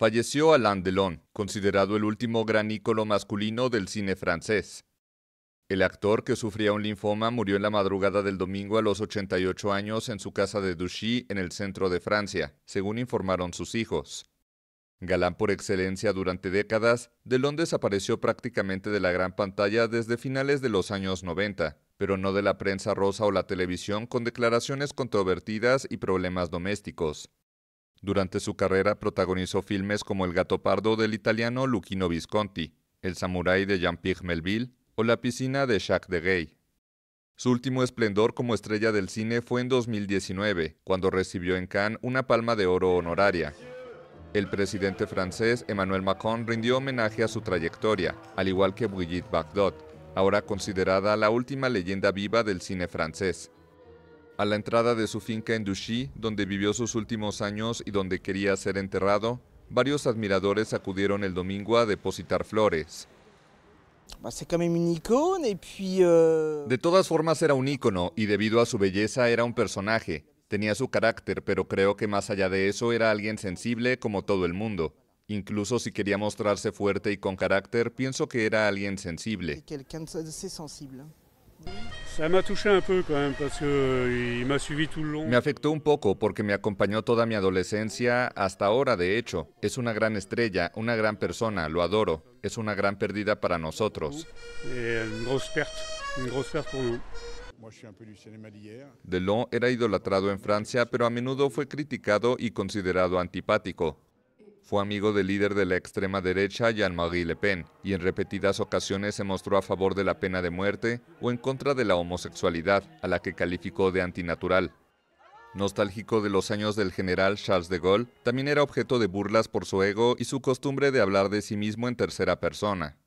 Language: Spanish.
Falleció Alain Delon, considerado el último gran ícono masculino del cine francés. El actor que sufría un linfoma murió en la madrugada del domingo a los 88 años en su casa de Duchy en el centro de Francia, según informaron sus hijos. Galán por excelencia durante décadas, Delon desapareció prácticamente de la gran pantalla desde finales de los años 90, pero no de la prensa rosa o la televisión con declaraciones controvertidas y problemas domésticos. Durante su carrera protagonizó filmes como El gato pardo del italiano Luchino Visconti, El samurái de Jean-Pierre Melville o La piscina de Jacques de Gay. Su último esplendor como estrella del cine fue en 2019, cuando recibió en Cannes una palma de oro honoraria. El presidente francés Emmanuel Macron rindió homenaje a su trayectoria, al igual que Brigitte Bardot, ahora considerada la última leyenda viva del cine francés a la entrada de su finca en Dushi, donde vivió sus últimos años y donde quería ser enterrado, varios admiradores acudieron el domingo a depositar flores. Euh, de todas formas era un ícono y debido a su belleza era un personaje. Tenía su carácter, pero creo que más allá de eso era alguien sensible como todo el mundo. Incluso si quería mostrarse fuerte y con carácter, pienso que era alguien sensible. Me afectó un poco porque me acompañó toda mi adolescencia, hasta ahora de hecho. Es una gran estrella, una gran persona, lo adoro. Es una gran pérdida para nosotros. Delon era idolatrado en Francia, pero a menudo fue criticado y considerado antipático. Fue amigo del líder de la extrema derecha Jean-Marie Le Pen y en repetidas ocasiones se mostró a favor de la pena de muerte o en contra de la homosexualidad, a la que calificó de antinatural. Nostálgico de los años del general Charles de Gaulle, también era objeto de burlas por su ego y su costumbre de hablar de sí mismo en tercera persona.